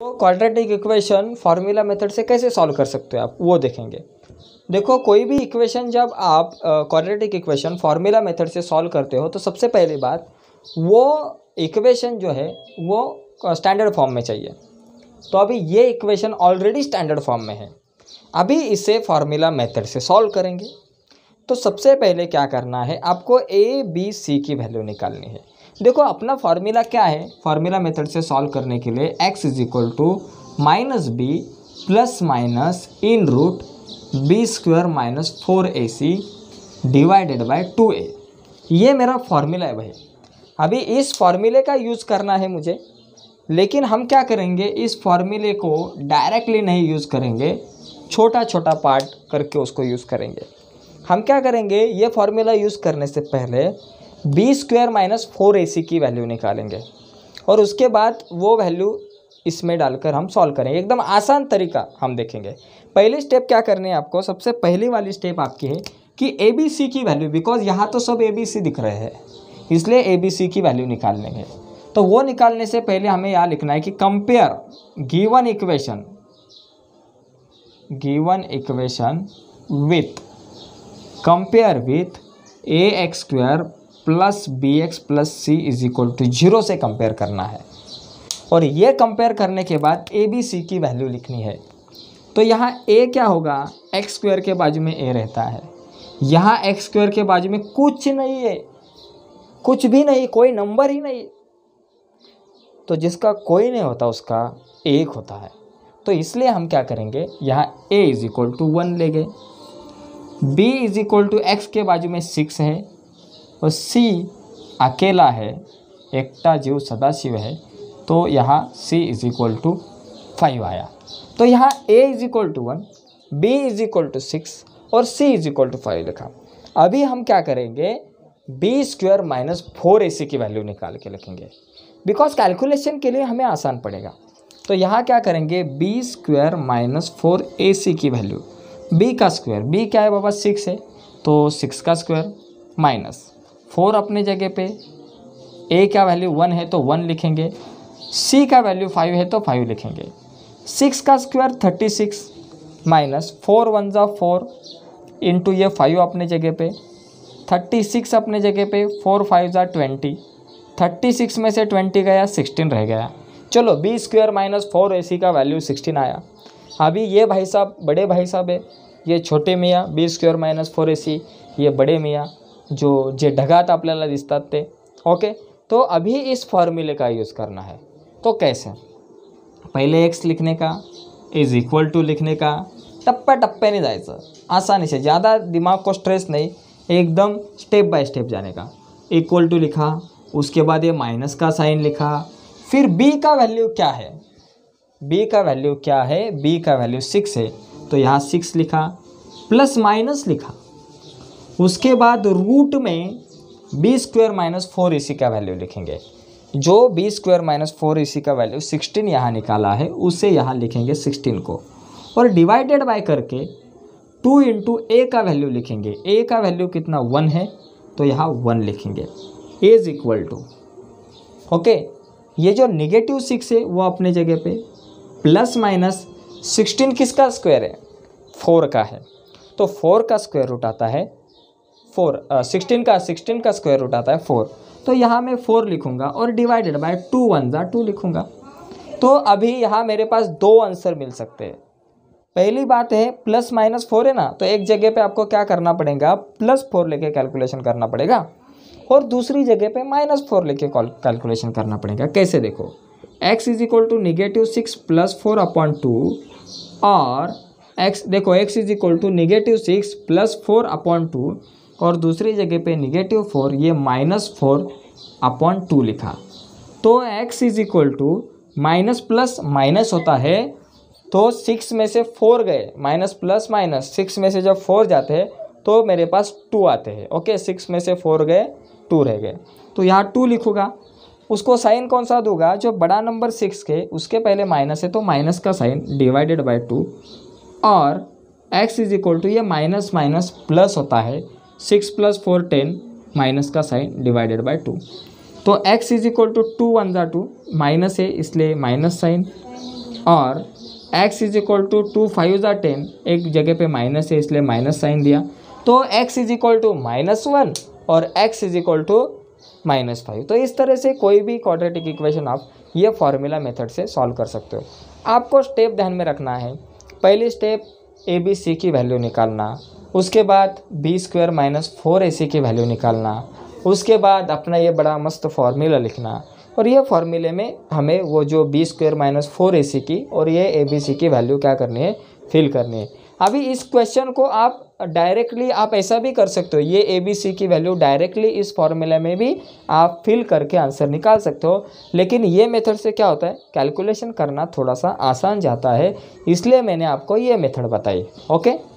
तो quadratic equation formula method से कैसे सॉल्व कर सकते हो आप वो देखेंगे देखो कोई भी इक्वेशन जब आप क्वाड्रेटिक इक्वेशन फार्मूला मेथड से सॉल्व करते हो तो सबसे पहली बात वो इक्वेशन जो है वो स्टैंडर्ड फॉर्म में चाहिए तो अभी ये इक्वेशन ऑलरेडी स्टैंडर्ड फॉर्म में है अभी इसे फार्मूला मेथड से सॉल्व करेंगे तो सबसे पहले क्या करना है आपको ए बी सी की वैल्यू निकालनी है देखो अपना फार्मूला क्या है फार्मूला मेथड से सॉल्व करने के लिए x is equal to minus B plus minus in root B square minus four A C divided by two A ये मेरा फार्मूला है भाई अभी इस फार्मूले का यूज़ करना है मुझे लेकिन हम क्या करेंगे इस फार्मूले को डायरेक्टली नहीं यूज़ करेंगे छोटा छोटा पार्ट करके उसको यूज़ करेंगे हम क्या करेंगे ये फार्मूला यूज़ करने से पहले बी स्क्वेयर माइनस फोर ए सी की वैल्यू निकालेंगे और उसके बाद वो वैल्यू इसमें डालकर हम सॉल्व करेंगे एकदम आसान तरीका हम देखेंगे पहली स्टेप क्या करनी है आपको सबसे पहली वाली स्टेप आपकी है कि ए बी सी की वैल्यू बिकॉज यहाँ तो सब ए बी सी दिख रहे हैं इसलिए ए बी सी की वैल्यू निकाल लेंगे तो वो निकालने से पहले हमें यहाँ लिखना है कि compare given equation given equation with compare with A X square plus B X plus C is equal to zero से कंपेयर करना है और ये कंपेयर करने के बाद ए बी सी की वैल्यू लिखनी है तो यहाँ ए क्या होगा एक्स स्क्वेयर के बाजू में ए रहता है यहाँ एक्स स्क्वेयर के बाजू में कुछ नहीं है कुछ भी नहीं कोई नंबर ही नहीं तो जिसका कोई नहीं होता उसका एक होता है तो इसलिए हम क्या करेंगे यहाँ a is equal to one लेंगे b is equal to x के बाजू में सिक्स है और सी अकेला है एकटा जीव सदाशिव है तो यहाँ c is equal to five आया तो यहाँ a is equal to one b is equal to six और c is equal to five लिखा अभी हम क्या करेंगे बी स्क्वेयर माइनस फोर ए सी की वैल्यू निकाल के लिखेंगे बिकॉज कैलकुलेशन के लिए हमें आसान पड़ेगा तो यहाँ क्या करेंगे बी स्क्वेयर माइनस फोर ए सी की वैल्यू बी का स्क्वेयर बी क्या है बाबा सिक्स है तो सिक्स का स्क्वायर माइनस फोर अपने जगह पे ए का वैल्यू वन है तो वन लिखेंगे सी का वैल्यू फाइव है तो फाइव लिखेंगे सिक्स का square thirty six minus four one ज़ा फोर इंटू ये फाइव अपने जगह पे थर्टी सिक्स अपने जगह पे फोर फाइव ज़ा ट्वेंटी थर्टी सिक्स में से ट्वेंटी गया सिक्सटीन रह गया चलो बी स्क्वायर माइनस फोर ए सी का वैल्यू सिक्सटीन आया अभी ये भाई साहब बड़े भाई साहब है ये छोटे मियाँ बी स्क्वायर माइनस फोर ए सी ये बड़े मियाँ जो जे ढगात अपने दिसतात थे ओके तो अभी इस फॉर्मूले का यूज़ करना है तो कैसे पहले एक्स लिखने का इज इक्वल टू लिखने का टप्पे नहीं जाए आसानी से ज़्यादा दिमाग को स्ट्रेस नहीं एकदम स्टेप बाय स्टेप जाने का इक्वल टू लिखा उसके बाद ये माइनस का साइन लिखा फिर बी का वैल्यू क्या है बी का वैल्यू क्या है बी का वैल्यू सिक्स है तो यहाँ सिक्स लिखा प्लस माइनस लिखा उसके बाद रूट में b square minus four a का वैल्यू लिखेंगे जो b square minus four a का वैल्यू सिक्सटीन यहाँ निकाला है उसे यहाँ लिखेंगे सिक्सटीन को और डिवाइडेड बाय करके टू इंटू ए का वैल्यू लिखेंगे ए का वैल्यू कितना वन है तो यहाँ वन लिखेंगे a is equal to okay ये जो निगेटिव सिक्स है वो अपने जगह पे प्लस माइनस सिक्सटीन किसका स्क्वायर है फोर का है तो फोर का स्क्वायर रूट आता है फोर सिक्सटीन का सिक्सटीन का स्क्वायर रूट आता है फोर तो यहाँ मैं फोर लिखूँगा और डिवाइडेड बाय टू वन ज़ा टू लिखूँगा तो अभी यहाँ मेरे पास दो आंसर मिल सकते हैं पहली बात है प्लस माइनस फोर है ना तो एक जगह पे आपको क्या करना पड़ेगा प्लस फोर लेके कैलकुलेशन करना पड़ेगा और दूसरी जगह पे माइनस फोर लेके कैलकुलेशन करना पड़ेगा कैसे देखो x is equal to negative six plus four upon two और एक्स देखो x is equal to negative six plus four upon two और दूसरी जगह पे निगेटिव फोर ये माइनस फोर अपॉन टू लिखा तो x is equal to minus plus minus होता है तो सिक्स में से फोर गए माइनस प्लस माइनस सिक्स में से जब फोर जाते हैं तो मेरे पास टू आते हैं ओके सिक्स में से फोर गए टू रह गए तो यहाँ टू लिखूँगा उसको साइन कौन सा दूंगा जो बड़ा नंबर सिक्स के उसके पहले माइनस है तो माइनस का साइन डिवाइडेड बाय टू और एक्स इज इक्वल टू ये माइनस माइनस प्लस होता है six plus four ten minus का साइन डिवाइडेड बाय टू तो x is equal to two one ज़ा टू माइनस है इसलिए माइनस साइन और x is equal to two five ज़ा टेन एक जगह पे माइनस है इसलिए माइनस साइन दिया तो x is equal to minus one और x is equal to minus five तो इस तरह से कोई भी क्वाड्रेटिक इक्वेशन आप ये फॉर्मूला मेथड से सॉल्व कर सकते हो आपको स्टेप ध्यान में रखना है पहली स्टेप ए बी सी की वैल्यू निकालना उसके बाद बी स्क्वायर माइनस फोर ए सी की वैल्यू निकालना उसके बाद अपना ये बड़ा मस्त फार्मूला लिखना और ये फार्मूले में हमें वो जो बी स्क्वायर माइनस फोर ए सी की और ये ए बी सी की वैल्यू क्या करनी है फिल करनी है अभी इस क्वेश्चन को आप डायरेक्टली आप ऐसा भी कर सकते हो ये ए बी सी की वैल्यू डायरेक्टली इस फॉर्मूला में भी आप फिल करके आंसर निकाल सकते हो लेकिन ये मेथड से क्या होता है कैलकुलेशन करना थोड़ा सा आसान जाता है इसलिए मैंने आपको ये मेथड बताई ओके